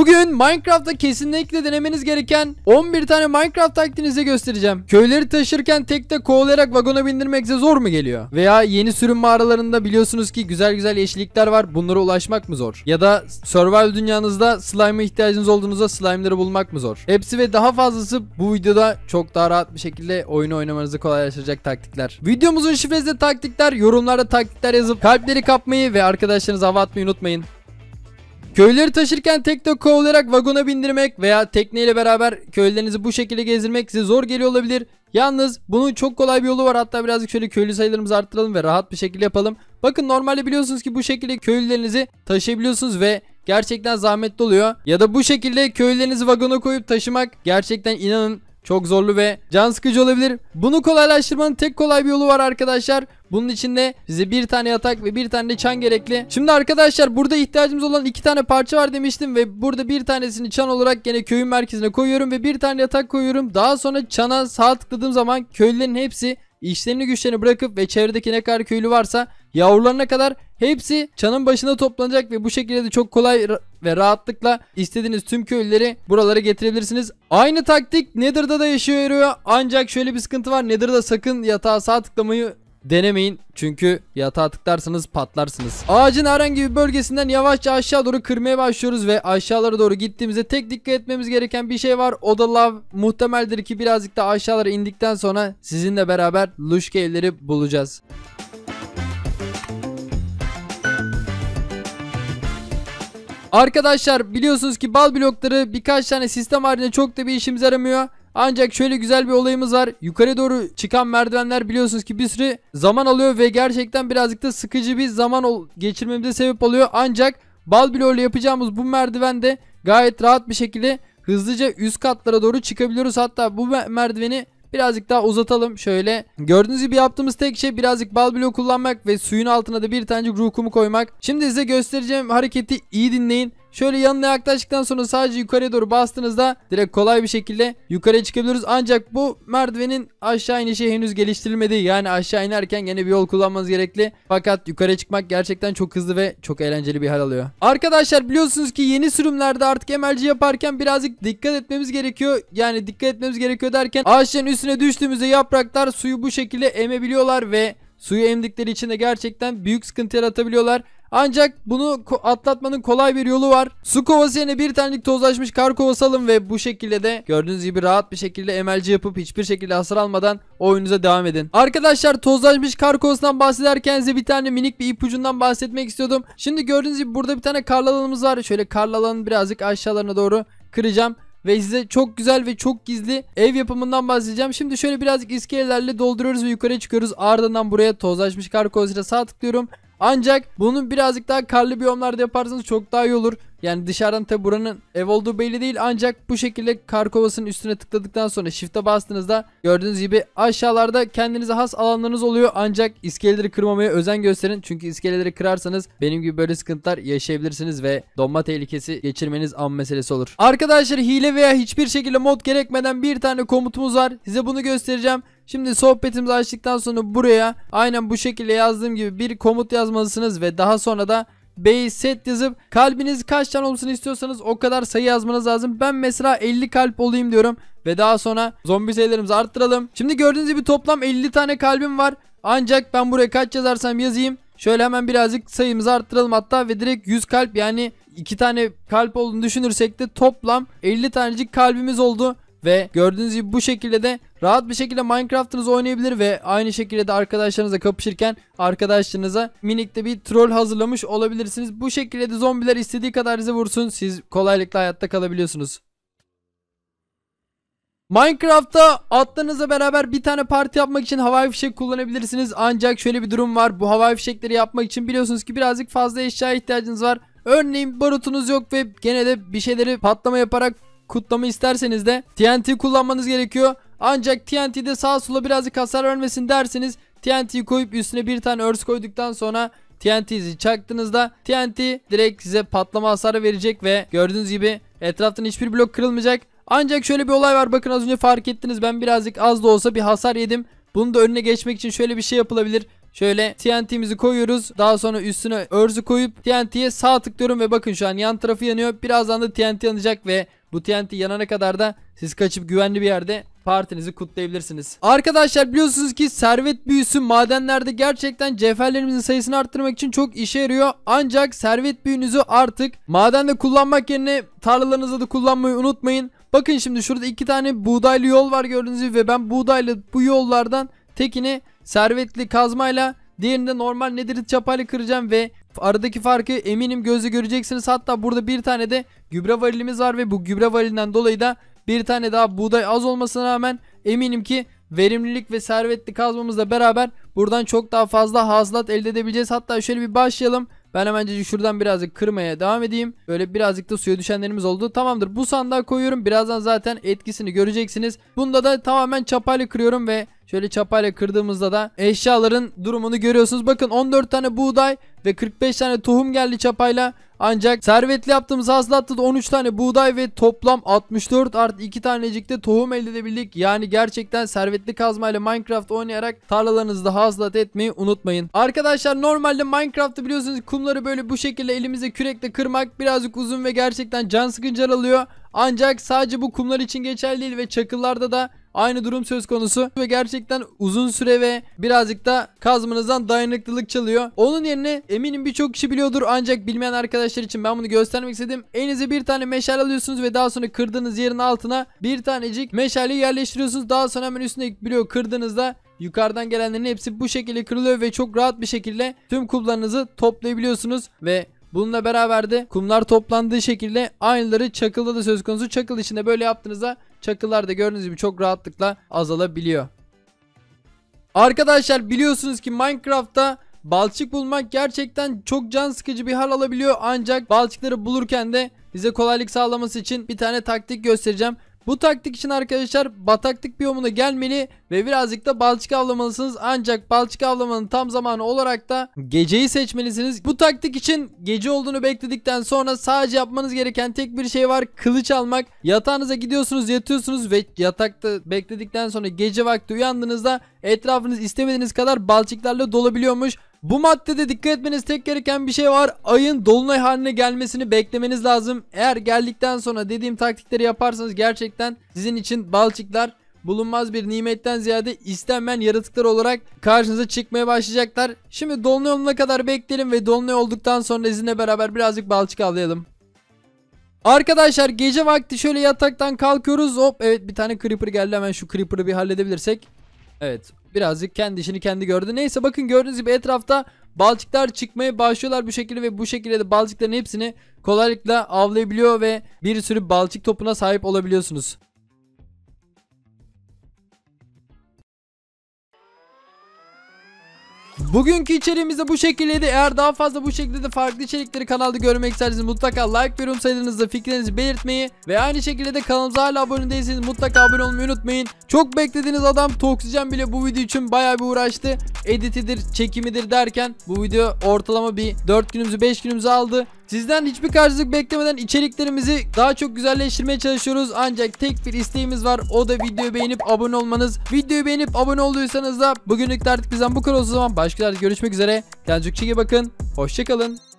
Bugün Minecraft'ta kesinlikle denemeniz gereken 11 tane Minecraft taktiğinizi göstereceğim. Köyleri taşırken tek kovalayarak vagona bindirmek size zor mu geliyor? Veya yeni sürüm mağaralarında biliyorsunuz ki güzel güzel yeşillikler var. Bunlara ulaşmak mı zor? Ya da survival dünyanızda slime'a ihtiyacınız olduğunuzda slime'ları bulmak mı zor? Hepsi ve daha fazlası bu videoda çok daha rahat bir şekilde oyunu oynamanızı kolaylaştıracak taktikler. Videomuzun şifresi taktikler. Yorumlarda taktikler yazıp kalpleri kapmayı ve arkadaşlarınıza hava atmayı unutmayın. Köyleri taşırken tek tek kovalayarak vagona bindirmek veya tekneyle beraber köylerinizi bu şekilde gezdirmek size zor geliyor olabilir. Yalnız bunun çok kolay bir yolu var. Hatta birazcık şöyle köylü sayılarımızı arttıralım ve rahat bir şekilde yapalım. Bakın normalde biliyorsunuz ki bu şekilde köylülerinizi taşıyabiliyorsunuz ve gerçekten zahmetli oluyor. Ya da bu şekilde köylülerinizi vagona koyup taşımak gerçekten inanın çok zorlu ve can sıkıcı olabilir. Bunu kolaylaştırmanın tek kolay bir yolu var arkadaşlar. Bunun için de bize bir tane yatak ve bir tane de çan gerekli. Şimdi arkadaşlar burada ihtiyacımız olan iki tane parça var demiştim ve burada bir tanesini çan olarak gene köyün merkezine koyuyorum ve bir tane yatak koyuyorum. Daha sonra çana sağ tıkladığım zaman köylülerin hepsi işlerini güçlerini bırakıp ve çevredeki ne kadar köylü varsa yavrularına kadar hepsi çanın başına toplanacak ve bu şekilde de çok kolay ve rahatlıkla istediğiniz tüm köylüleri buralara getirebilirsiniz. Aynı taktik Nether'da da yaşıyor ancak şöyle bir sıkıntı var Nether'da sakın yatağa sağ tıklamayı Denemeyin çünkü yatağa tıklarsanız patlarsınız. Ağacın herhangi bir bölgesinden yavaşça aşağı doğru kırmaya başlıyoruz ve aşağılara doğru gittiğimizde tek dikkat etmemiz gereken bir şey var. O da lav. Muhtemeldir ki birazcık da aşağılara indikten sonra sizinle beraber luşka evleri bulacağız. Arkadaşlar biliyorsunuz ki bal blokları birkaç tane sistem halinde çok da bir işimize yaramıyor. Ancak şöyle güzel bir olayımız var. Yukarı doğru çıkan merdivenler biliyorsunuz ki bir süre zaman alıyor ve gerçekten birazcık da sıkıcı bir zaman geçirmemize sebep oluyor. Ancak bal bloğuyla yapacağımız bu merdivende gayet rahat bir şekilde hızlıca üst katlara doğru çıkabiliyoruz. Hatta bu merdiveni birazcık daha uzatalım şöyle. Gördüğünüz gibi yaptığımız tek şey birazcık balbilo kullanmak ve suyun altına da bir tanecik ruhumu koymak. Şimdi size göstereceğim hareketi iyi dinleyin. Şöyle yanına yaklaştıktan sonra sadece yukarıya doğru bastığınızda direkt kolay bir şekilde yukarıya çıkabiliyoruz. Ancak bu merdivenin aşağı inişi henüz geliştirilmedi. Yani aşağı inerken yine bir yol kullanmanız gerekli. Fakat yukarı çıkmak gerçekten çok hızlı ve çok eğlenceli bir hal alıyor. Arkadaşlar biliyorsunuz ki yeni sürümlerde artık emelci yaparken birazcık dikkat etmemiz gerekiyor. Yani dikkat etmemiz gerekiyor derken ağaçların üstüne düştüğümüzde yapraklar suyu bu şekilde emebiliyorlar ve Suyu emdikleri için de gerçekten büyük sıkıntı yaratabiliyorlar. Ancak bunu atlatmanın kolay bir yolu var. Su kovası yerine bir tanelik tozlaşmış kar kovası alın ve bu şekilde de gördüğünüz gibi rahat bir şekilde MLC yapıp hiçbir şekilde hasar almadan oyununuza devam edin. Arkadaşlar tozlaşmış kar kovasından bahsederken size bir tane minik bir ipucundan bahsetmek istiyordum. Şimdi gördüğünüz gibi burada bir tane karlı alanımız var. Şöyle karlı alanın birazcık aşağılarına doğru kıracağım ve size çok güzel ve çok gizli ev yapımından bahsedeceğim. Şimdi şöyle birazcık iskelelerle dolduruyoruz ve yukarı çıkıyoruz. Ardından buraya tozlaşmış kar kovasıyla sağ tıklıyorum ancak bunu birazcık daha karlı biyomlarda yaparsanız çok daha iyi olur. Yani dışarıdan tabi buranın ev olduğu belli değil ancak bu şekilde kar kovasının üstüne tıkladıktan sonra shift'e bastığınızda gördüğünüz gibi aşağılarda kendinize has alanlarınız oluyor ancak iskeleleri kırmamaya özen gösterin. Çünkü iskeleleri kırarsanız benim gibi böyle sıkıntılar yaşayabilirsiniz ve donma tehlikesi geçirmeniz an meselesi olur. Arkadaşlar hile veya hiçbir şekilde mod gerekmeden bir tane komutumuz var. Size bunu göstereceğim. Şimdi sohbetimizi açtıktan sonra buraya aynen bu şekilde yazdığım gibi bir komut yazmalısınız ve daha sonra da bey set yazıp kalbiniz kaç tane olsun istiyorsanız o kadar sayı yazmanız lazım. Ben mesela 50 kalp olayım diyorum. Ve daha sonra zombi sayılarımızı arttıralım. Şimdi gördüğünüz gibi toplam 50 tane kalbim var. Ancak ben buraya kaç yazarsam yazayım. Şöyle hemen birazcık sayımızı arttıralım hatta ve direkt 100 kalp yani 2 tane kalp olduğunu düşünürsek de toplam 50 tanecik kalbimiz oldu. Ve gördüğünüz gibi bu şekilde de rahat bir şekilde Minecraft'ınızı oynayabilir ve aynı şekilde de arkadaşlarınıza kapışırken arkadaşlarınıza minikte bir troll hazırlamış olabilirsiniz. Bu şekilde de zombiler istediği kadar size vursun siz kolaylıkla hayatta kalabiliyorsunuz. Minecraft'ta atlarınızla beraber bir tane parti yapmak için havai fişek kullanabilirsiniz. Ancak şöyle bir durum var. Bu havai fişekleri yapmak için biliyorsunuz ki birazcık fazla eşya ihtiyacınız var. Örneğin barutunuz yok ve gene de bir şeyleri patlama yaparak kutlama isterseniz de TNT kullanmanız gerekiyor. Ancak TNT'de sağa sola birazcık hasar vermesin derseniz TNT koyup üstüne bir tane örs koyduktan sonra TNT'yi çaktığınızda TNT direkt size patlama hasarı verecek ve gördüğünüz gibi etraftan hiçbir blok kırılmayacak. Ancak şöyle bir olay var bakın az önce fark ettiniz ben birazcık az da olsa bir hasar yedim. Bunun da önüne geçmek için şöyle bir şey yapılabilir. Şöyle TNT'mizi koyuyoruz. Daha sonra üstüne örzü koyup TNT'ye sağ tıklıyorum ve bakın şu an yan tarafı yanıyor. Birazdan da TNT yanacak ve bu TNT yanana kadar da siz kaçıp güvenli bir yerde partinizi kutlayabilirsiniz. Arkadaşlar biliyorsunuz ki servet büyüsü madenlerde gerçekten cevherlerimizin sayısını arttırmak için çok işe yarıyor. Ancak servet büyünüzü artık madende kullanmak yerine tarlalarınızda da kullanmayı unutmayın. Bakın şimdi şurada iki tane buğdaylı yol var gördüğünüz gibi ve ben buğdaylı bu yollardan tekini servetli kazmayla Diğerinde normal nedirit çapayla kıracağım ve aradaki farkı eminim gözle göreceksiniz. Hatta burada bir tane de gübre varilimiz var ve bu gübre varilinden dolayı da bir tane daha buğday az olmasına rağmen eminim ki verimlilik ve servetli kazmamızla beraber buradan çok daha fazla hasılat elde edebileceğiz. Hatta şöyle bir başlayalım. Ben hemen şuradan birazcık kırmaya devam edeyim. Böyle birazcık da suya düşenlerimiz oldu. Tamamdır bu sandığa koyuyorum. Birazdan zaten etkisini göreceksiniz. Bunda da tamamen çapayla kırıyorum ve Şöyle çapayla kırdığımızda da eşyaların durumunu görüyorsunuz. Bakın 14 tane buğday ve 45 tane tohum geldi çapayla. Ancak servetli yaptığımız hazlattı da 13 tane buğday ve toplam 64 artı 2 tanecik de tohum elde edebildik. Yani gerçekten servetli kazmayla Minecraft oynayarak tarlalarınızda hazlat etmeyi unutmayın. Arkadaşlar normalde Minecraft'ı biliyorsunuz kumları böyle bu şekilde elimizde kürekle kırmak birazcık uzun ve gerçekten can sıkıcı alıyor. Ancak sadece bu kumlar için geçerli değil ve çakıllarda da aynı durum söz konusu ve gerçekten uzun süre ve birazcık da kazmanızdan dayanıklılık çalıyor. Onun yerine eminim birçok kişi biliyordur ancak bilmeyen arkadaşlar için ben bunu göstermek istedim. Elinize bir tane meşale alıyorsunuz ve daha sonra kırdığınız yerin altına bir tanecik meşale yerleştiriyorsunuz. Daha sonra hemen üstüne biliyor, kırdığınızda yukarıdan gelenlerin hepsi bu şekilde kırılıyor ve çok rahat bir şekilde tüm kumlarınızı toplayabiliyorsunuz ve Bununla beraber de kumlar toplandığı şekilde aynıları çakılda da söz konusu. Çakıl içinde böyle yaptığınızda çakıllar da gördüğünüz gibi çok rahatlıkla azalabiliyor. Arkadaşlar biliyorsunuz ki Minecraft'ta balçık bulmak gerçekten çok can sıkıcı bir hal alabiliyor. Ancak balçıkları bulurken de bize kolaylık sağlaması için bir tane taktik göstereceğim. Bu taktik için arkadaşlar bataklık biyomuna gelmeli ve birazcık da balçık avlamalısınız. Ancak balçık avlamanın tam zamanı olarak da geceyi seçmelisiniz. Bu taktik için gece olduğunu bekledikten sonra sadece yapmanız gereken tek bir şey var. Kılıç almak. Yatağınıza gidiyorsunuz yatıyorsunuz ve yatakta bekledikten sonra gece vakti uyandığınızda etrafınız istemediğiniz kadar balçıklarla dolabiliyormuş. Bu maddede dikkat etmeniz tek gereken bir şey var. Ayın dolunay haline gelmesini beklemeniz lazım. Eğer geldikten sonra dediğim taktikleri yaparsanız gerçekten sizin için balçıklar bulunmaz bir nimetten ziyade istenmeyen yaratıklar olarak karşınıza çıkmaya başlayacaklar. Şimdi dolunay olana kadar bekleyelim ve dolunay olduktan sonra sizinle beraber birazcık balçık avlayalım. Arkadaşlar gece vakti şöyle yataktan kalkıyoruz. Hop evet bir tane creeper geldi hemen şu creeper'ı bir halledebilirsek. Evet birazcık kendi işini kendi gördü. Neyse bakın gördüğünüz gibi etrafta balçıklar çıkmaya başlıyorlar bu şekilde ve bu şekilde de balçıkların hepsini kolaylıkla avlayabiliyor ve bir sürü balçık topuna sahip olabiliyorsunuz. Bugünkü içeriğimiz bu şekildeydi. Eğer daha fazla bu şekilde farklı içerikleri kanalda görmek isterseniz mutlaka like ve yorum sayınızda fikrinizi belirtmeyi ve aynı şekilde de kanalımıza hala abone değilseniz mutlaka abone olmayı unutmayın. Çok beklediğiniz adam Toksijen bile bu video için bayağı bir uğraştı. Editidir, çekimidir derken bu video ortalama bir 4 günümüzü 5 günümüzü aldı. Sizden hiçbir karşılık beklemeden içeriklerimizi daha çok güzelleştirmeye çalışıyoruz. Ancak tek bir isteğimiz var. O da videoyu beğenip abone olmanız. Videoyu beğenip abone olduysanız da bugünlük de artık bizden bu kadar o zaman. Başka görüşmek üzere. Kendinize iyi bakın. Hoşçakalın.